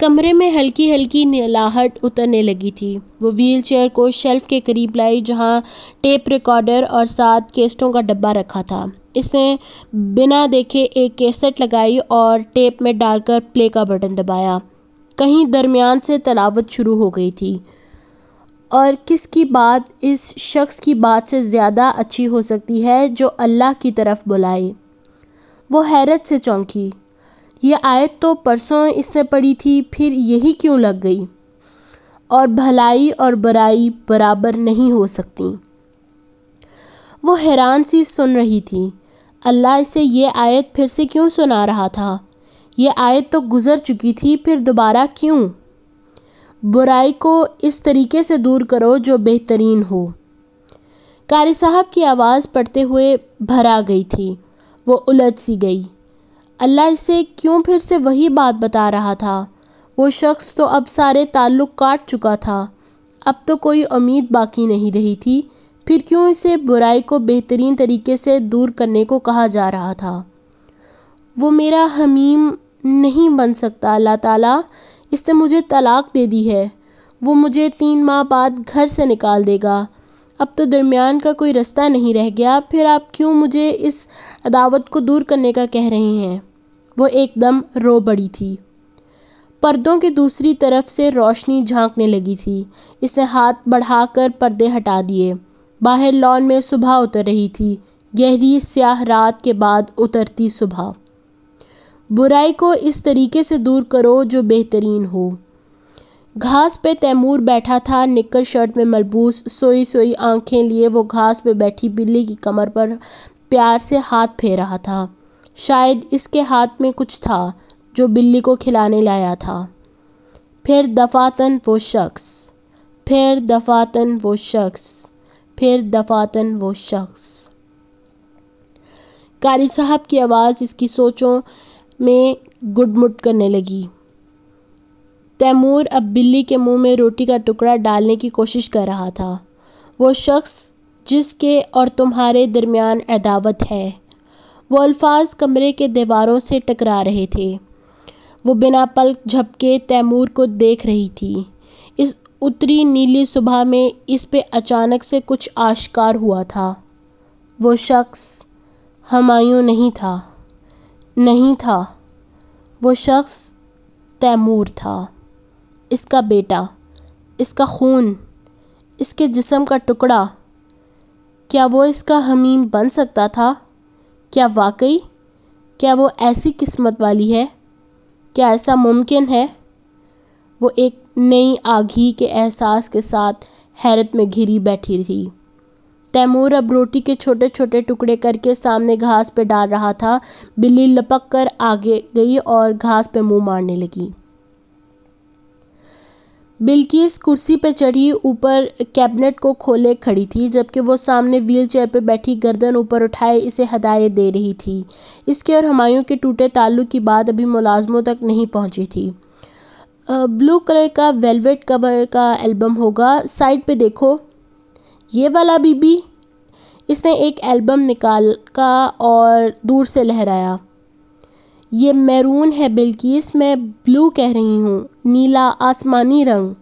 कमरे में हल्की हल्की नलाहट उतरने लगी थी वो व्हीलचेयर को शेल्फ के करीब लाई जहाँ टेप रिकॉर्डर और सात केस्टों का डब्बा रखा था इसने बिना देखे एक केसेट लगाई और टेप में डालकर प्ले का बटन दबाया कहीं दरमियान से तलावत शुरू हो गई थी और किसकी बात इस शख्स की बात से ज़्यादा अच्छी हो सकती है जो अल्लाह की तरफ बुलाए वो हैरत से चौंकी ये आयत तो परसों इसने पढ़ी थी फिर यही क्यों लग गई और भलाई और बुराई बराबर नहीं हो सकती वो हैरान सी सुन रही थी अल्लाह इसे ये आयत फिर से क्यों सुना रहा था ये आयत तो गुज़र चुकी थी फिर दोबारा क्यों बुराई को इस तरीके से दूर करो जो बेहतरीन हो कारी साहब की आवाज़ पढ़ते हुए भरा गई थी वो उलझ सी गई अल्लाह इसे क्यों फिर से वही बात बता रहा था वो शख्स तो अब सारे ताल्लुक काट चुका था अब तो कोई उम्मीद बाकी नहीं रही थी फिर क्यों इसे बुराई को बेहतरीन तरीके से दूर करने को कहा जा रहा था वो मेरा हमीम नहीं बन सकता अल्लाह ताला इसने मुझे तलाक दे दी है वो मुझे तीन माह बाद घर से निकाल देगा अब तो दरमियान का कोई रास्ता नहीं रह गया फिर आप क्यों मुझे इस अदावत को दूर करने का कह रहे हैं वो एकदम रो पड़ी थी पर्दों की दूसरी तरफ से रोशनी झांकने लगी थी इसने हाथ बढ़ाकर पर्दे हटा दिए बाहर लॉन में सुबह उतर रही थी गहरी स्याह रात के बाद उतरती सुबह बुराई को इस तरीके से दूर करो जो बेहतरीन हो घास पे तैमूर बैठा था निकल शर्ट में मलबूस सोई सोई आंखें लिए वो घास पे बैठी बिल्ली की कमर पर प्यार से हाथ फेर रहा था शायद इसके हाथ में कुछ था जो बिल्ली को खिलाने लाया था फिर दफातन वो शख्स फिर दफातन वो शख्स फिर दफातन वो शख्स कारी साहब की आवाज़ इसकी सोचों में गुडमुट करने लगी तैमूर अब बिल्ली के मुंह में रोटी का टुकड़ा डालने की कोशिश कर रहा था वो शख्स जिसके और तुम्हारे दरमियान अदावत है वो अल्फाज कमरे के दीवारों से टकरा रहे थे वो बिना पल झपके तैमूर को देख रही थी इस उतरी नीली सुबह में इस पे अचानक से कुछ आश्कार हुआ था वो शख्स हमायूं नहीं था नहीं था वो शख्स तैमूर था इसका बेटा इसका खून इसके जिस्म का टुकड़ा क्या वो इसका हमीम बन सकता था क्या वाकई क्या वो ऐसी किस्मत वाली है क्या ऐसा मुमकिन है वो एक नई आघी के एहसास के साथ हैरत में घिरी बैठी थी तैमूर अब रोटी के छोटे छोटे टुकड़े करके सामने घास पर डाल रहा था बिल्ली लपक कर आगे गई और घास पर मुंह मारने लगी बिल्किस कुर्सी पर चढ़ी ऊपर कैबिनेट को खोले खड़ी थी जबकि वो सामने व्हीलचेयर पर बैठी गर्दन ऊपर उठाए इसे हदायत दे रही थी इसके और हमायों के टूटे ताल्लु की बात अभी मुलाजमों तक नहीं पहुंची थी ब्लू कलर का वेलवेट कवर का एल्बम होगा साइड पे देखो ये वाला बीबी इसने एक एल्बम निकाल का और दूर से लहराया ये मैरून है बल्कि मैं ब्लू कह रही हूँ नीला आसमानी रंग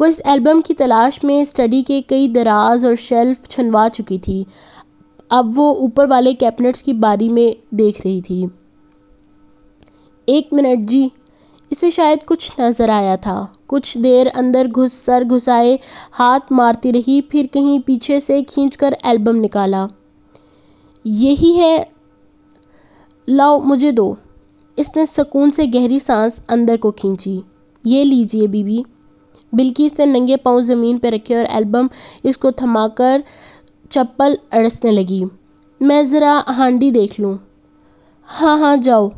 वो इस एल्बम की तलाश में स्टडी के कई दराज और शेल्फ छनवा चुकी थी अब वो ऊपर वाले कैबिनेट्स की बारी में देख रही थी एक मिनट जी इसे शायद कुछ नज़र आया था कुछ देर अंदर घुस सर घुसाए हाथ मारती रही फिर कहीं पीछे से खींचकर एल्बम निकाला यही है लाओ मुझे दो इसने सुकून से गहरी सांस अंदर को खींची ये लीजिए बीबी बिल्कि इसने नंगे पाँव ज़मीन पर रखे और एल्बम इसको थमाकर चप्पल अड़सने लगी मैं ज़रा हांडी देख लूँ हाँ हाँ जाओ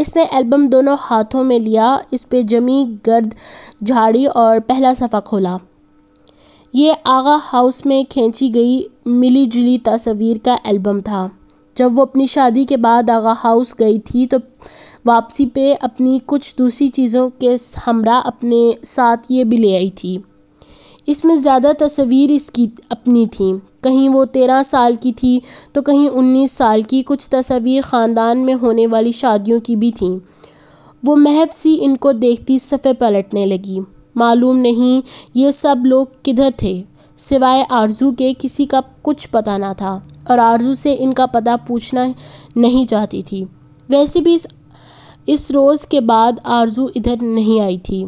इसने एल्बम दोनों हाथों में लिया इस पे जमी गर्द झाड़ी और पहला सफ़ा खोला ये आगा हाउस में खींची गई मिली जुली तस्वीर का एल्बम था जब वो अपनी शादी के बाद आगा हाउस गई थी तो वापसी पे अपनी कुछ दूसरी चीज़ों के हमरा अपने साथ ये भी ले आई थी इसमें ज़्यादा तस्वीर इसकी अपनी थी कहीं वो तेरह साल की थी तो कहीं उन्नीस साल की कुछ तस्वीर ख़ानदान में होने वाली शादियों की भी थी वो महव सी इनको देखती सफ़े पलटने लगी मालूम नहीं ये सब लोग किधर थे सिवाय आरजू के किसी का कुछ पता ना था और आरजू से इनका पता पूछना नहीं चाहती थी वैसे भी इस इस रोज़ के बाद आरजू इधर नहीं आई थी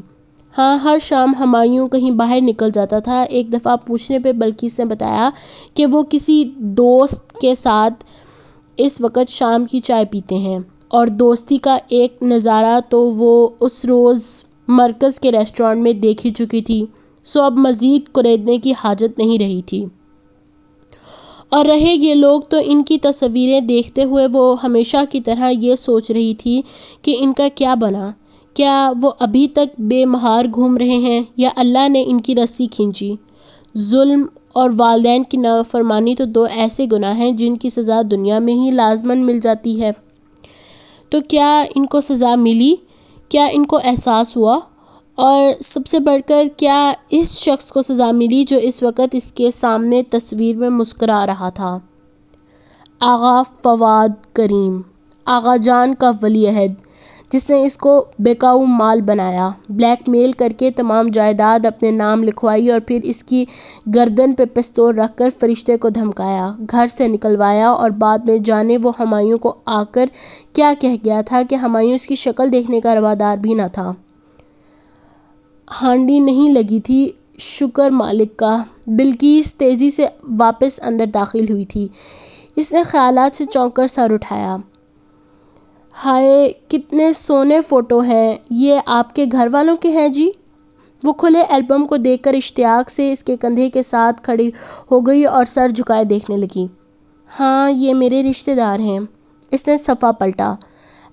हाँ हर शाम हमायूं कहीं बाहर निकल जाता था एक दफ़ा पूछने पे बल्कि ने बताया कि वो किसी दोस्त के साथ इस वक्त शाम की चाय पीते हैं और दोस्ती का एक नज़ारा तो वो उस रोज़ मरकज़ के रेस्टोरेंट में देख ही चुकी थी सो अब मज़ीद कुरेदने की हाजत नहीं रही थी और रहे ये लोग तो इनकी तस्वीरें देखते हुए वो हमेशा की तरह ये सोच रही थी कि इनका क्या बना क्या वो अभी तक बेमहार घूम रहे हैं या अल्लाह ने इनकी रस्सी खींची जुल्म और वालदेन की नाफरमानी तो दो ऐसे गुनाह हैं जिनकी सज़ा दुनिया में ही लाजमन मिल जाती है तो क्या इनको सज़ा मिली क्या इनको एहसास हुआ और सबसे बढ़कर क्या इस शख्स को सज़ा मिली जो इस वक्त इसके सामने तस्वीर में मुस्करा रहा था आगा फवाद करीम आगा जान का वलीहद जिसने इसको बेकाऊ माल बनाया ब्लैकमेल करके तमाम जायदाद अपने नाम लिखवाई और फिर इसकी गर्दन पे पिस्तौल रखकर फरिश्ते को धमकाया घर से निकलवाया और बाद में जाने वो हमायूं को आकर क्या कह गया था कि हमायूं इसकी शक्ल देखने का रवादार भी ना था हांडी नहीं लगी थी शुक्र मालिक का बिल्किस तेज़ी से वापस अंदर दाखिल हुई थी इसने ख्यालात से चौंक कर सर उठाया हाय कितने सोने फ़ोटो हैं ये आपके घर वालों के हैं जी वो खुले एल्बम को देखकर इश्तियाक से इसके कंधे के साथ खड़ी हो गई और सर झुकाए देखने लगी हाँ ये मेरे रिश्तेदार हैं इसने सफ़ा पलटा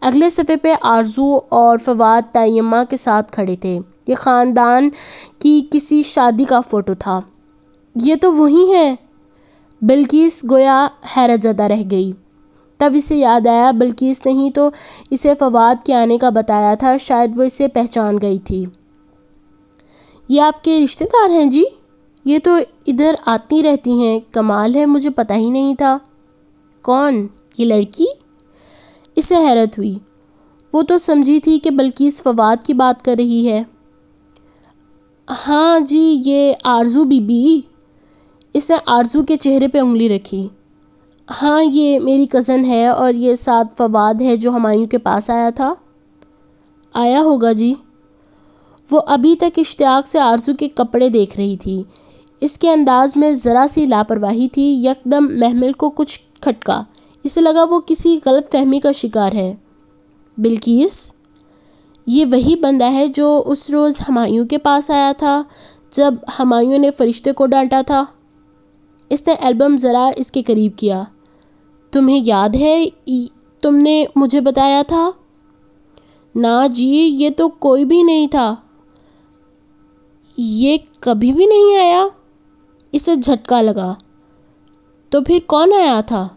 अगले सफ़े पे आरजू और फवाद तयमा के साथ खड़े थे ये खानदान की किसी शादी का फोटो था ये तो वही है बिल्किस गोया हैरत ज़दा रह गई तब इसे याद आया बिल्किस इस नहीं तो इसे फवाद के आने का बताया था शायद वो इसे पहचान गई थी ये आपके रिश्तेदार हैं जी ये तो इधर आती रहती हैं कमाल है मुझे पता ही नहीं था कौन ये लड़की इसे हैरत हुई वो तो समझी थी कि बल्कि इस फवाद की बात कर रही है हाँ जी ये आरजू बीबी इसने आरजू के चेहरे पे उंगली रखी हाँ ये मेरी कज़न है और ये सात फवाद है जो हमायूं के पास आया था आया होगा जी वो अभी तक इश्तियाक से आरजू के कपड़े देख रही थी इसके अंदाज में ज़रा सी लापरवाही थी यकदम महमिल को कुछ खटका इसे लगा वो किसी गलत फहमी का शिकार है बिल्किस ये वही बंदा है जो उस रोज़ हमायूं के पास आया था जब हमायूं ने फरिश्ते को डांटा था इसने एल्बम ज़रा इसके करीब किया तुम्हें याद है तुमने मुझे बताया था ना जी ये तो कोई भी नहीं था ये कभी भी नहीं आया इसे झटका लगा तो फिर कौन आया था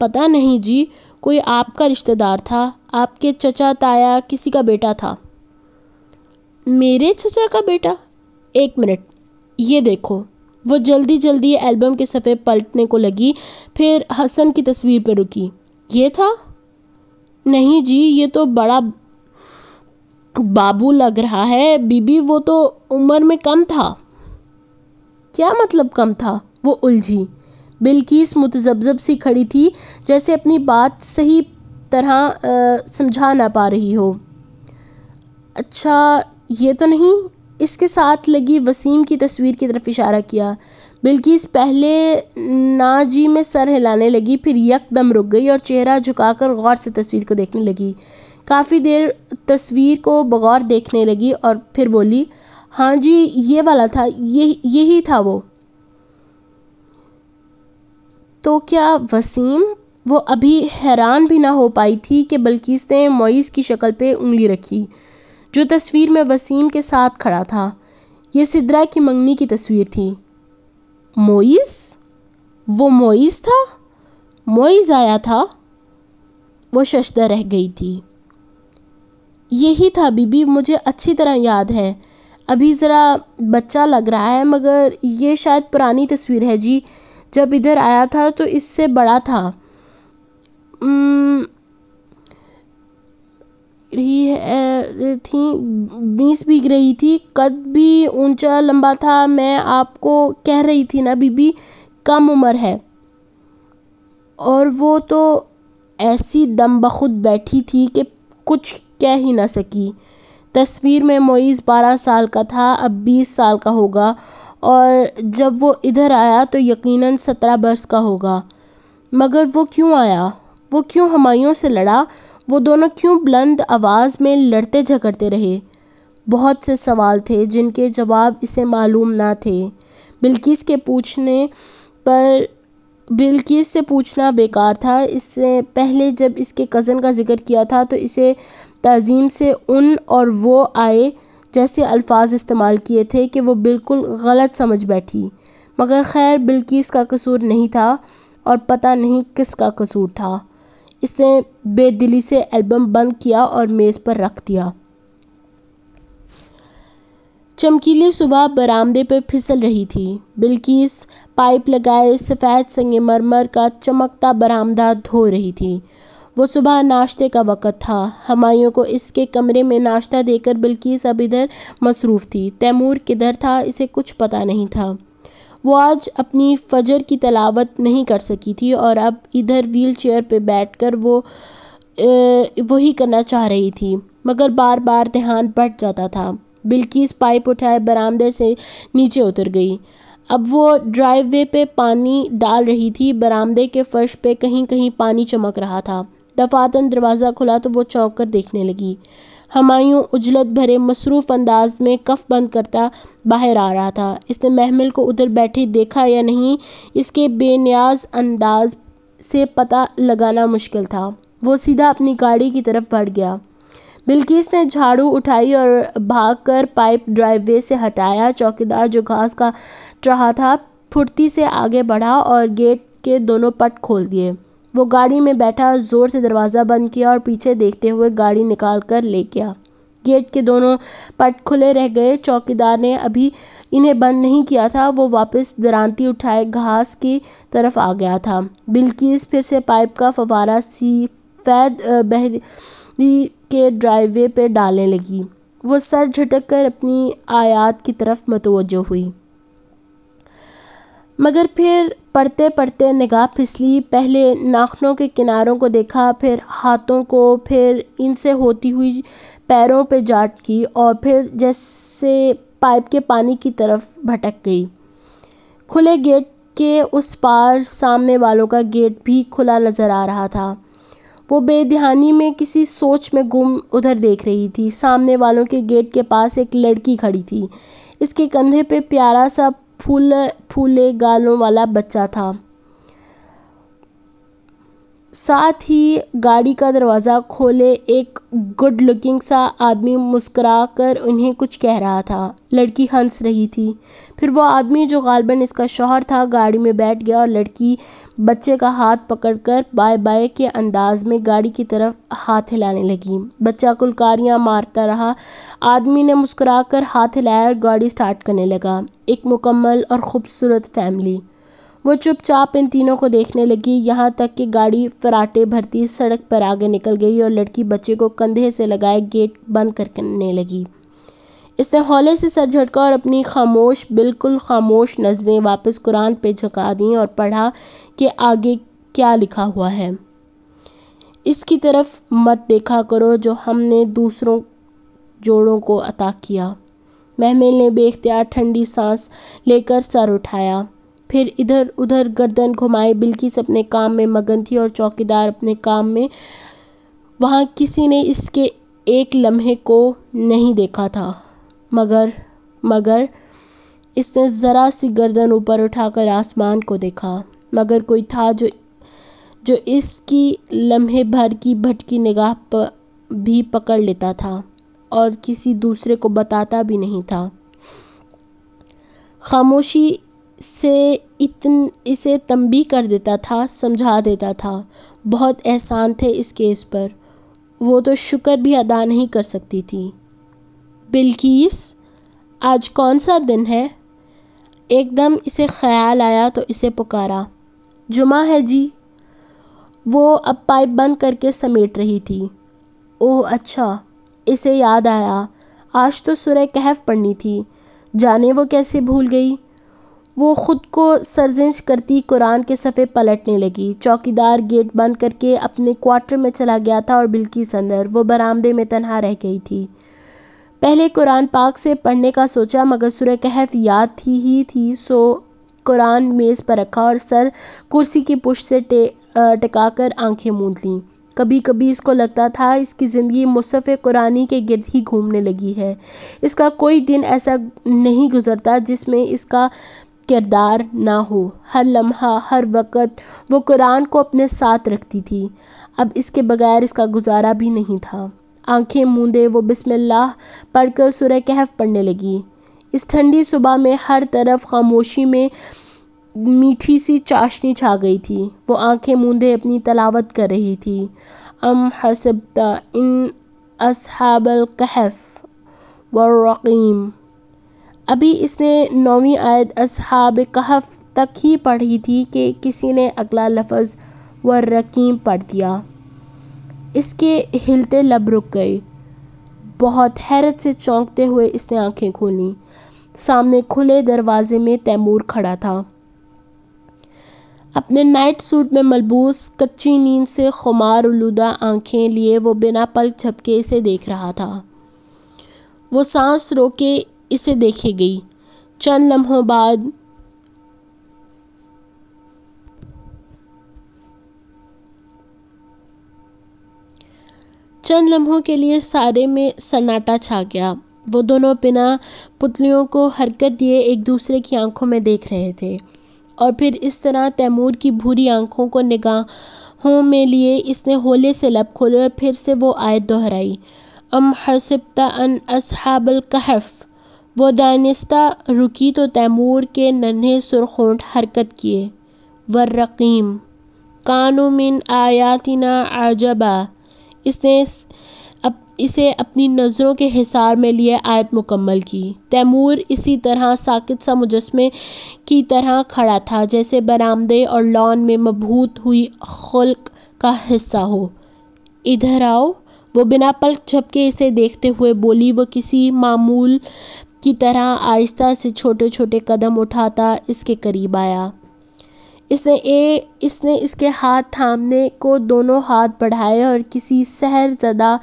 पता नहीं जी कोई आपका रिश्तेदार था आपके चचा ताया किसी का बेटा था मेरे चचा का बेटा एक मिनट ये देखो वो जल्दी जल्दी एल्बम के सफ़े पलटने को लगी फिर हसन की तस्वीर पर रुकी ये था नहीं जी ये तो बड़ा बाबू लग रहा है बीबी वो तो उम्र में कम था क्या मतलब कम था वो उलझी बिल्किस मुतजबजब सी खड़ी थी जैसे अपनी बात सही तरह समझा ना पा रही हो अच्छा ये तो नहीं इसके साथ लगी वसीम की तस्वीर की तरफ इशारा किया बिल्किस पहले नाजी में सर हिलाने लगी फिर यकदम रुक गई और चेहरा झुकाकर गौर से तस्वीर को देखने लगी काफ़ी देर तस्वीर को बगौर देखने लगी और फिर बोली हाँ जी ये वाला था ये यही था वो तो क्या वसीम वो अभी हैरान भी ना हो पाई थी कि बल्किस ने मोइस की शक्ल पे उंगली रखी जो तस्वीर में वसीम के साथ खड़ा था यह सिद्रा की मंगनी की तस्वीर थी मोइस वो मोइस था मोइस आया था वो शशदा रह गई थी यही था बीबी मुझे अच्छी तरह याद है अभी ज़रा बच्चा लग रहा है मगर ये शायद पुरानी तस्वीर है जी जब इधर आया था तो इससे बड़ा था हम्म, रही है थी बीस भीग रही थी कद भी ऊंचा लंबा था मैं आपको कह रही थी ना बीबी कम उम्र है और वो तो ऐसी दम बखुद बैठी थी कि कुछ कह ही ना सकी तस्वीर में मोइज़ बारह साल का था अब बीस साल का होगा और जब वो इधर आया तो यकीनन सत्रह बरस का होगा मगर वो क्यों आया वो क्यों हमायों से लड़ा वो दोनों क्यों बुलंद आवाज में लड़ते झगड़ते रहे बहुत से सवाल थे जिनके जवाब इसे मालूम ना थे बिल्किस के पूछने पर बिल्किस से पूछना बेकार था इससे पहले जब इसके कज़न का जिक्र किया था तो इसे तज़ीम से उन और वो आए जैसे अल्फाज इस्तेमाल किए थे कि वो बिल्कुल गलत समझ बैठी मगर खैर बिल्किस का कसूर नहीं था और पता नहीं किसका कसूर था इसने बेदिली से एल्बम बंद किया और मेज़ पर रख दिया चमकीली सुबह बरामदे पर फिसल रही थी बिल्किस पाइप लगाए सफ़ेद संगमरमर का चमकता बरामदा धो रही थी वो सुबह नाश्ते का वक़्त था हमायों को इसके कमरे में नाश्ता देकर बिल्किस अब इधर मसरूफ़ थी तैमूर किधर था इसे कुछ पता नहीं था वो आज अपनी फ़जर की तलावत नहीं कर सकी थी और अब इधर व्हील चेयर पर बैठ कर वो वही करना चाह रही थी मगर बार बार ध्यान बढ़ जाता था बिल्किस पाइप उठाए बरामदे से नीचे उतर गई अब वो ड्राइव वे पे पानी डाल रही थी बरामदे के फर्श पे कहीं कहीं पानी चमक रहा था दफातन दरवाज़ा खुला तो वो चौंक कर देखने लगी हमायूं उजलत भरे मसरूफ़ अंदाज में कफ बंद करता बाहर आ रहा था इसने महमिल को उधर बैठे देखा या नहीं इसके बेनियाज अंदाज से पता लगाना मुश्किल था वो सीधा अपनी गाड़ी की तरफ बढ़ गया बिल्किस ने झाड़ू उठाई और भागकर पाइप ड्राइववे से हटाया चौकीदार जो घास का रहा था फुर्ती से आगे बढ़ा और गेट के दोनों पट खोल दिए वो गाड़ी में बैठा जोर से दरवाजा बंद किया और पीछे देखते हुए गाड़ी निकाल कर ले गया गेट के दोनों पट खुले रह गए चौकीदार ने अभी इन्हें बंद नहीं किया था वो वापस दरांती उठाए घास की तरफ आ गया था बिल्किस फिर से पाइप का फवारा सी फैद बहरी के ड्राइववे पर डालने लगी वो सर झटक कर अपनी आयात की तरफ मतवज हुई मगर फिर पढ़ते पढ़ते निगाह फिसली पहले नाखनों के किनारों को देखा फिर हाथों को फिर इनसे होती हुई पैरों पे जाट की और फिर जैसे पाइप के पानी की तरफ भटक गई खुले गेट के उस पार सामने वालों का गेट भी खुला नज़र आ रहा था वो बेध्यानी में किसी सोच में गुम उधर देख रही थी सामने वालों के गेट के पास एक लड़की खड़ी थी इसके कंधे पे प्यारा सा फूल फूले गालों वाला बच्चा था साथ ही गाड़ी का दरवाजा खोले एक गुड लुकिंग सा आदमी मुस्करा कर उन्हें कुछ कह रहा था लड़की हंस रही थी फिर वो आदमी जो गालबन इसका शोहर था गाड़ी में बैठ गया और लड़की बच्चे का हाथ पकड़कर बाय बाय के अंदाज में गाड़ी की तरफ हाथ हिलाने लगी बच्चा कुलकारियाँ मारता रहा आदमी ने मुस्करा कर हाथ हिलाया और गाड़ी स्टार्ट करने लगा एक मुकम्मल और ख़ूबसूरत फैमिली वो चुपचाप इन तीनों को देखने लगी यहाँ तक कि गाड़ी फराटे भरती सड़क पर आगे निकल गई और लड़की बच्चे को कंधे से लगाए गेट बंद करने लगी इसने हौले से सर झटका और अपनी खामोश बिल्कुल खामोश नज़रें वापस कुरान पे झुका दी और पढ़ा कि आगे क्या लिखा हुआ है इसकी तरफ मत देखा करो जो हमने दूसरों जोड़ों को अता किया महमिल ने बेख्तियार ठंडी सांस लेकर सर उठाया फिर इधर उधर गर्दन घुमाए बिल्किस अपने काम में मगन थी और चौकीदार अपने काम में वहाँ किसी ने इसके एक लम्हे को नहीं देखा था मगर मगर इसने ज़रा सी गर्दन ऊपर उठाकर आसमान को देखा मगर कोई था जो जो इसकी लम्हे भर की भटकी निगाह पर भी पकड़ लेता था और किसी दूसरे को बताता भी नहीं था खामोशी से इतन इसे तंबी कर देता था समझा देता था बहुत एहसान थे इस केस पर वो तो शुक्र भी अदा नहीं कर सकती थी बिल्किस आज कौन सा दिन है एकदम इसे ख्याल आया तो इसे पुकारा जुमा है जी वो अब पाइप बंद करके समेट रही थी ओह अच्छा इसे याद आया आज तो सुरह कहफ पढ़नी थी जाने वो कैसे भूल गई वो ख़ुद को सर्जिश करती कुरान के सफ़े पलटने लगी चौकीदार गेट बंद करके अपने क्वार्टर में चला गया था और बिल्किस अंदर वो बरामदे में तनहा रह गई थी पहले कुरान पाक से पढ़ने का सोचा मगर सुर कहफ याद थी ही थी सो कुरान मेज़ पर रखा और सर कुर्सी की पुष्ट से टे, टका कर आँखें मूंद लीं कभी कभी इसको लगता था इसकी ज़िंदगी मुसफ़ कुरानी के गिरद ही घूमने लगी है इसका कोई दिन ऐसा नहीं गुजरता जिसमें इसका किरदार ना हो हर लम्हा हर वक्त वो कुरान को अपने साथ रखती थी अब इसके बगैर इसका गुजारा भी नहीं था आंखें मूंदे वो बिस्मिल्लाह पढ़कर सुरह कहफ पढ़ने लगी इस ठंडी सुबह में हर तरफ खामोशी में मीठी सी चाशनी छा गई थी वो आंखें मूंदे अपनी तलावत कर रही थी अम हसबता इन असहाबल कहफ वर्रकीम अभी इसने नौवीं आयत असहाब कहफ तक ही पढ़ी थी कि किसी ने अगला लफ्ज़ व रकीम पढ़ दिया इसके हिलते लब रुक गए बहुत हैरत से चौंकते हुए इसने आंखें खोलीं सामने खुले दरवाजे में तैमूर खड़ा था अपने नाइट सूट में मलबूस कच्ची नींद से खुमार उलूदा आंखें लिए वो बिना पल झपके इसे देख रहा था वो सांस रोके इसे देखे गई चंद लम्हों बाद चंद लम्हों के लिए सारे में सन्नाटा छा गया वो दोनों बिना पुतलियों को हरकत दिए एक दूसरे की आंखों में देख रहे थे और फिर इस तरह तैमूर की भूरी आंखों को निगाहों में लिए इसने होले से लब खोले और फिर से वो आयत दोहराई अम हसिबता अन असहाबल कहफ वो दायनिस्ता रुकी तो तैमूर के नन्हे सुरखोंठ हरकत किए वर्रकीम कानो मिन आयातिना आजबा इसने अप, इसे अपनी नज़रों के हिसार में लिए आयत मुकम्मल की तैमूर इसी तरह साकित सा मुजस्मे की तरह खड़ा था जैसे बरामदे और लॉन में मबहूत हुई खुल्क का हिस्सा हो इधर आओ वो बिना पलक झपके इसे देखते हुए बोली वो किसी मामूल की तरह आहिस्ता से छोटे छोटे कदम उठाता इसके करीब आया इसने ए इसने इसके हाथ थामने को दोनों हाथ बढ़ाए और किसी सहरजदा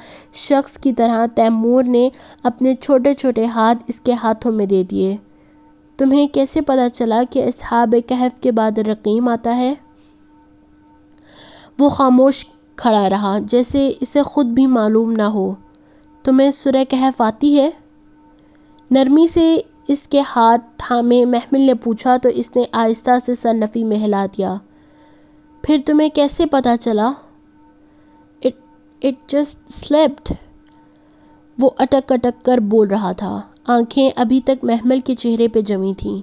शख्स की तरह तैमूर ने अपने छोटे छोटे हाथ इसके हाथों में दे दिए तुम्हें कैसे पता चला कि इसहाब कहफ के बाद रकीम आता है वो खामोश खड़ा रहा जैसे इसे ख़ुद भी मालूम ना हो तुम्हें सुरह कहफ आती है नरमी से इसके हाथ थामे महमिल ने पूछा तो इसने आहिस्ता से सर नफ़ी में हिला दिया फिर तुम्हें कैसे पता चला इट इट जस्ट स्लेप्ड वो अटक अटक कर बोल रहा था आंखें अभी तक महमल के चेहरे पे जमी थीं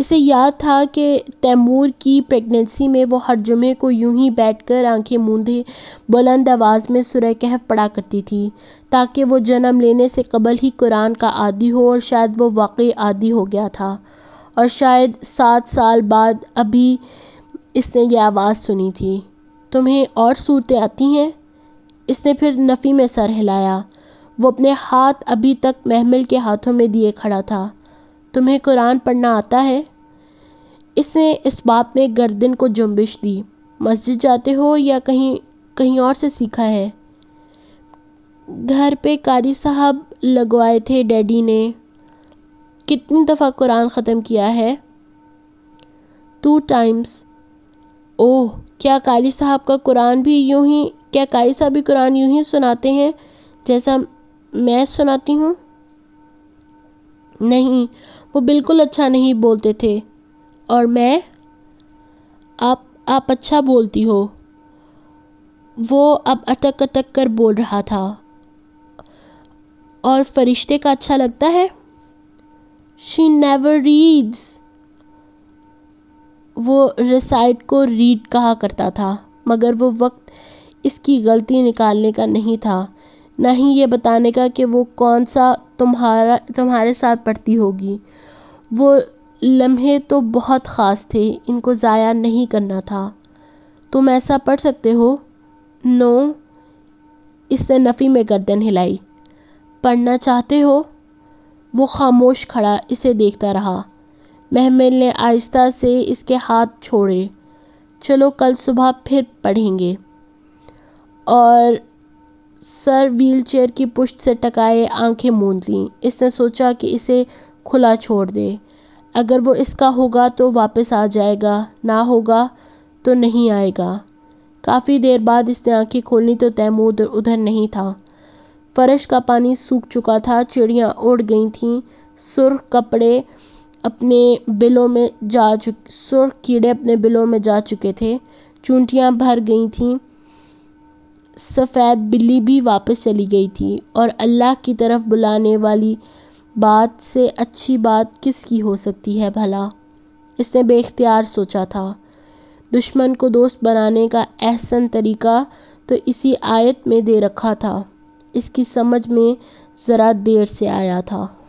इसे याद था कि तैमूर की प्रेगनेंसी में वो हर जुमे को यूं ही बैठकर आंखें मूंदे बुलंद आवाज़ में सुरह कहफ पढ़ा करती थी ताकि वो जन्म लेने से कबल ही कुरान का आदि हो और शायद वो वाकई आदि हो गया था और शायद सात साल बाद अभी इसने यह आवाज़ सुनी थी तुम्हें और सूरतें आती हैं इसने फिर नफ़ी में सर हिलाया वो अपने हाथ अभी तक महमल के हाथों में दिए खड़ा था तुम्हें कुरान पढ़ना आता है इसने इस बात में गर्दन को जुम्बिश दी मस्जिद जाते हो या कहीं कहीं और से सीखा है घर पे कारी साहब लगवाए थे डैडी ने कितनी दफ़ा कुरान ख़त्म किया है टू टाइम्स ओह क्या कारी साहब का कुरान भी यूं ही क्या कारी साहब भी कुरान यूं ही सुनाते हैं जैसा मैं सुनाती हूँ नहीं वो बिल्कुल अच्छा नहीं बोलते थे और मैं आप आप अच्छा बोलती हो वो अब अटक अटक कर बोल रहा था और फरिश्ते का अच्छा लगता है शी नेवर रीड्स वो रिसाइट को रीड कहा करता था मगर वो वक्त इसकी गलती निकालने का नहीं था ना ही ये बताने का कि वो कौन सा तुम्हारा तुम्हारे साथ पढ़ती होगी वो लम्हे तो बहुत ख़ास थे इनको ज़ाया नहीं करना था तुम ऐसा पढ़ सकते हो नो इसने नफ़ी में गर्दन हिलाई पढ़ना चाहते हो वो खामोश खड़ा इसे देखता रहा महमिल ने आहिस्ता से इसके हाथ छोड़े चलो कल सुबह फिर पढ़ेंगे और सर व्हीलचेयर की पुश्त से टकाए आंखें मूंद लीं इसने सोचा कि इसे खुला छोड़ दे अगर वो इसका होगा तो वापस आ जाएगा ना होगा तो नहीं आएगा काफ़ी देर बाद इसने आंखें खोली तो तैमूद उधर नहीं था फर्श का पानी सूख चुका था चिड़ियाँ उड़ गई थीं सुर्ख कपड़े अपने बिलों में जा चुके सुर्ख कीड़े अपने बिलों में जा चुके थे चूंटियाँ भर गई थीं सफ़ेद बिल्ली भी वापस चली गई थी और अल्लाह की तरफ बुलाने वाली बात से अच्छी बात किसकी हो सकती है भला इसने बेख्तियार सोचा था दुश्मन को दोस्त बनाने का एहसन तरीका तो इसी आयत में दे रखा था इसकी समझ में ज़रा देर से आया था